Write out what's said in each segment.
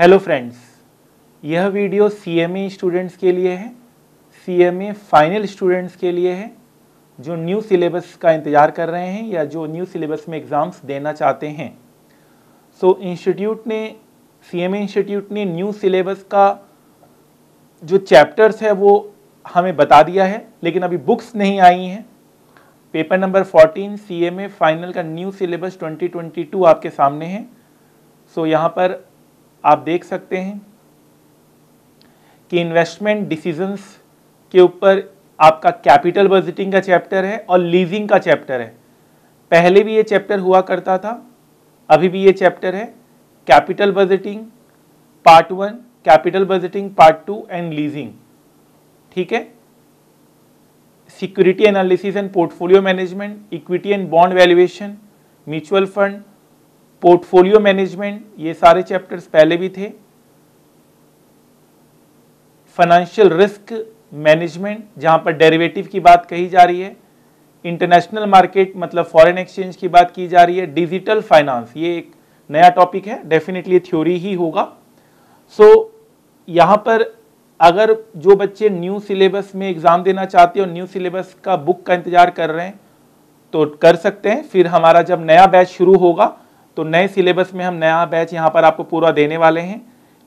hello friends यह video CMA students के लिए है सीएमए फाइनल स्टूडेंट्स के लिए है जो न्यू सिलेबस का इंतज़ार कर रहे हैं या जो न्यू सिलेबस में एग्ज़ाम्स देना चाहते हैं सो so, इंस्टीट्यूट ने सीएमए इंस्टीट्यूट ने न्यू सिलेबस का जो चैप्टर्स है वो हमें बता दिया है लेकिन अभी बुक्स नहीं आई हैं पेपर नंबर 14 सी फाइनल का न्यू सिलेबस 2022 आपके सामने है सो so, यहाँ पर आप देख सकते हैं कि इन्वेस्टमेंट डिसीजंस के ऊपर आपका कैपिटल बजटिंग का चैप्टर है और लीजिंग का चैप्टर है पहले भी ये चैप्टर हुआ करता था अभी भी ये चैप्टर है capital budgeting part one capital budgeting part two and leasing ठीक है security analysis and portfolio management equity and bond valuation mutual fund portfolio management ये सारे चैप्टर्स पहले भी थे फाइनेंशियल रिस्क मैनेजमेंट जहां पर डेरिवेटिव की बात कही जा रही है इंटरनेशनल मार्केट मतलब फॉरेन एक्सचेंज की बात की जा रही है डिजिटल फाइनेंस ये एक नया टॉपिक है डेफिनेटली थ्योरी ही होगा सो so, यहां पर अगर जो बच्चे न्यू सिलेबस में एग्ज़ाम देना चाहते हैं और न्यू सिलेबस का बुक का इंतज़ार कर रहे हैं तो कर सकते हैं फिर हमारा जब नया बैच शुरू होगा तो नए सिलेबस में हम नया बैच यहाँ पर आपको पूरा देने वाले हैं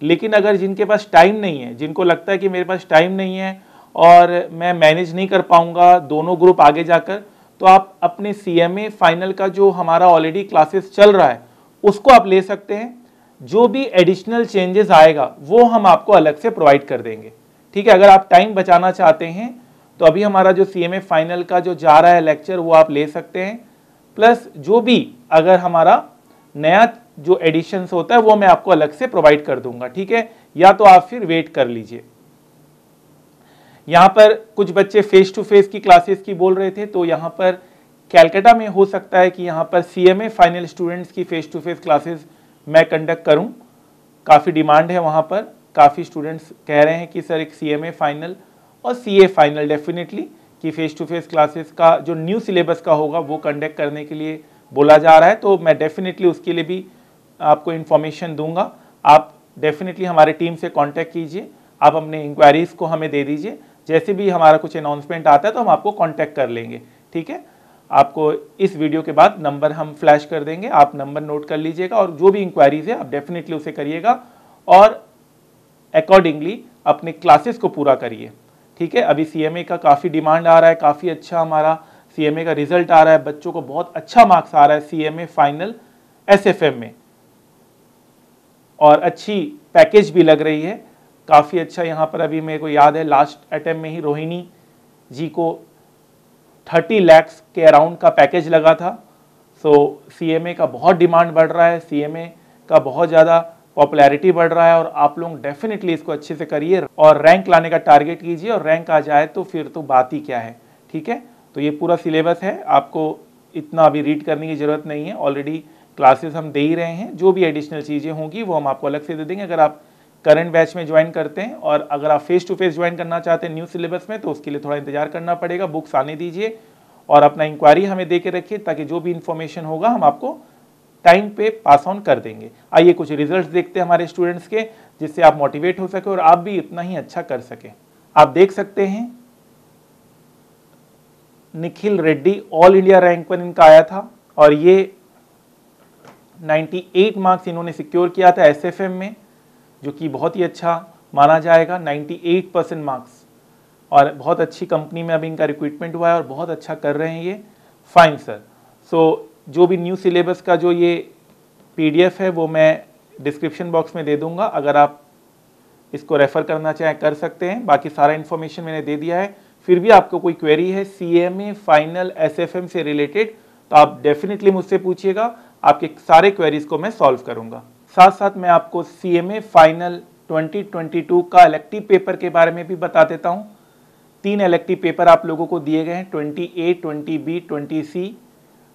लेकिन अगर जिनके पास टाइम नहीं है जिनको लगता है कि मेरे पास टाइम नहीं है और मैं मैनेज नहीं कर पाऊँगा दोनों ग्रुप आगे जाकर तो आप अपने सी फाइनल का जो हमारा ऑलरेडी क्लासेस चल रहा है उसको आप ले सकते हैं जो भी एडिशनल चेंजेस आएगा वो हम आपको अलग से प्रोवाइड कर देंगे ठीक है अगर आप टाइम बचाना चाहते हैं तो अभी हमारा जो सी फाइनल का जो जा रहा है लेक्चर वो आप ले सकते हैं प्लस जो भी अगर हमारा नया जो एडिशंस होता है वो मैं आपको अलग से प्रोवाइड कर दूंगा ठीक है या तो आप फिर वेट कर लीजिए यहां पर कुछ बच्चे फेस टू फेस की क्लासेस की बोल रहे थे तो यहाँ पर कैलकाटा में हो सकता है कि यहां पर सीएमए फाइनल स्टूडेंट्स की फेस टू फेस क्लासेस मैं कंडक्ट करूं काफ़ी डिमांड है वहां पर काफ़ी स्टूडेंट्स कह रहे हैं कि सर एक सी फाइनल और सी फाइनल डेफिनेटली कि फेस टू फेस क्लासेस का जो न्यू सिलेबस का होगा वो कंडक्ट करने के लिए बोला जा रहा है तो मैं डेफिनेटली उसके लिए भी आपको इन्फॉर्मेशन दूंगा आप डेफिनेटली हमारे टीम से कांटेक्ट कीजिए आप अपने इंक्वायरीज़ को हमें दे दीजिए जैसे भी हमारा कुछ अनाउंसमेंट आता है तो हम आपको कांटेक्ट कर लेंगे ठीक है आपको इस वीडियो के बाद नंबर हम फ्लैश कर देंगे आप नंबर नोट कर लीजिएगा और जो भी इंक्वायरीज़ है आप डेफिनेटली उसे करिएगा और अकॉर्डिंगली अपने क्लासेस को पूरा करिए ठीक है अभी सी का काफ़ी डिमांड आ रहा है काफ़ी अच्छा हमारा सीएमए का रिजल्ट आ रहा है बच्चों को बहुत अच्छा मार्क्स आ रहा है सीएमए फाइनल एसएफएम में और अच्छी पैकेज भी लग रही है काफ़ी अच्छा यहाँ पर अभी मेरे को याद है लास्ट अटैम्प में ही रोहिणी जी को थर्टी लैक्स के अराउंड का पैकेज लगा था सो सीएमए का बहुत डिमांड बढ़ रहा है सीएमए का बहुत ज़्यादा पॉपुलैरिटी बढ़ रहा है और आप लोग डेफिनेटली इसको अच्छे से करिए और रैंक लाने का टारगेट कीजिए और रैंक आ जाए तो फिर तो बात ही क्या है ठीक है तो ये पूरा सिलेबस है आपको इतना अभी रीड करने की ज़रूरत नहीं है ऑलरेडी क्लासेस हम दे ही रहे हैं जो भी एडिशनल चीज़ें होंगी वो हम आपको अलग से दे देंगे अगर आप करंट बैच में ज्वाइन करते हैं और अगर आप फेस टू फेस ज्वाइन करना चाहते हैं न्यू सिलेबस में तो उसके लिए थोड़ा इंतजार करना पड़ेगा बुक्स आने दीजिए और अपना इंक्वायरी हमें दे के रखिए ताकि जो भी इन्फॉर्मेशन होगा हम आपको टाइम पे पास ऑन कर देंगे आइए कुछ रिजल्ट्स देखते हैं हमारे स्टूडेंट्स के जिससे आप मोटिवेट हो सके और आप भी इतना ही अच्छा कर सकें आप देख सकते हैं Nikhil Reddy all India rank पर इनका आया था और ये 98 मार्क्स इन्होंने सिक्योर किया था एसएफएम में जो कि बहुत ही अच्छा माना जाएगा 98 परसेंट मार्क्स और बहुत अच्छी कंपनी में अभी इनका रिक्रूटमेंट हुआ है और बहुत अच्छा कर रहे हैं ये फाइन सर सो जो भी न्यू सिलेबस का जो ये पी है वो मैं डिस्क्रिप्शन बॉक्स में दे दूँगा अगर आप इसको रेफ़र करना चाहें कर सकते हैं बाकी सारा इन्फॉर्मेशन मैंने दे दिया है फिर भी आपको कोई क्वेरी है C M A final S F M से रिलेटेड तो आप डेफिनेटली मुझसे पूछिएगा आपके सारे क्वेरीज को मैं सॉल्व करूंगा साथ साथ मैं आपको सी एम ए फाइनल 2022 का इलेक्टिव पेपर के बारे में भी बता देता हूँ तीन इलेक्टिव पेपर आप लोगों को दिए गए हैं twenty A twenty B twenty C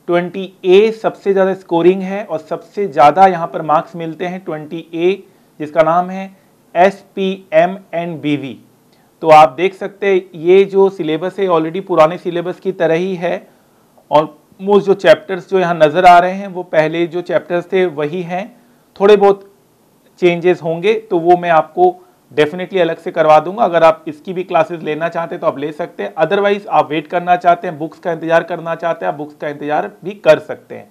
twenty A सबसे ज़्यादा स्कोरिंग है और सबसे ज़्यादा यहाँ पर मार्क्स मिलते हैं ट्वेंटी ए जिसका नाम है S P M and B V तो आप देख सकते हैं ये जो सिलेबस है ऑलरेडी पुराने सिलेबस की तरह ही है और मोस्ट जो चैप्टर्स जो यहाँ नज़र आ रहे हैं वो पहले जो चैप्टर्स थे वही हैं थोड़े बहुत चेंजेस होंगे तो वो मैं आपको डेफिनेटली अलग से करवा दूंगा अगर आप इसकी भी क्लासेस लेना चाहते हैं तो आप ले सकते हैं अदरवाइज आप वेट करना चाहते हैं बुक्स का इंतजार करना चाहते हैं आप बुक्स का इंतजार भी कर सकते हैं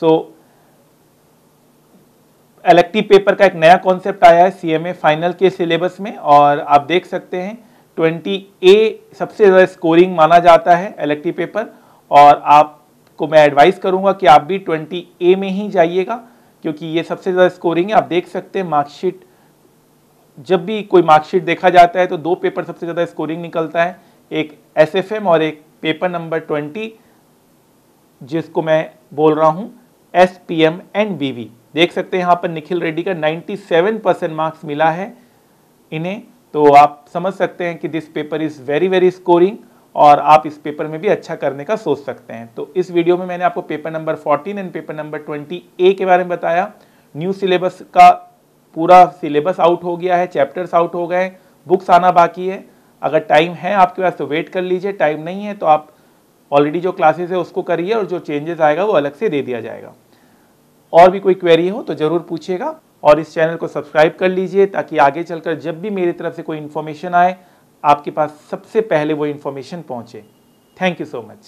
सो so, इलेक्टिव पेपर का एक नया कॉन्सेप्ट आया है सीएमए फाइनल के सिलेबस में और आप देख सकते हैं 20 ए सबसे ज़्यादा स्कोरिंग माना जाता है इलेक्टिव पेपर और आपको मैं एडवाइस करूंगा कि आप भी 20 ए में ही जाइएगा क्योंकि ये सबसे ज़्यादा स्कोरिंग है आप देख सकते हैं मार्कशीट जब भी कोई मार्कशीट देखा जाता है तो दो पेपर सबसे ज़्यादा स्कोरिंग निकलता है एक एस और एक पेपर नंबर ट्वेंटी जिसको मैं बोल रहा हूँ S P M and B V देख सकते हैं यहाँ पर निखिल रेड्डी का 97 परसेंट मार्क्स मिला है इन्हें तो आप समझ सकते हैं कि this paper is very very scoring और आप इस पेपर में भी अच्छा करने का सोच सकते हैं तो इस वीडियो में मैंने आपको paper number 14 and paper number 20 A के बारे में बताया न्यू सिलेबस का पूरा सिलेबस आउट हो गया है चैप्टर्स आउट हो गए बुक्स आना बाकी है अगर टाइम है आपके पास तो वेट कर लीजिए टाइम नहीं है तो आप ऑलरेडी जो क्लासेस है उसको करिए और जो चेंजेस आएगा वो अलग से दे दिया जाएगा और भी कोई क्वेरी हो तो ज़रूर पूछिएगा और इस चैनल को सब्सक्राइब कर लीजिए ताकि आगे चलकर जब भी मेरी तरफ से कोई इन्फॉर्मेशन आए आपके पास सबसे पहले वो इन्फॉर्मेशन पहुँचे थैंक यू सो मच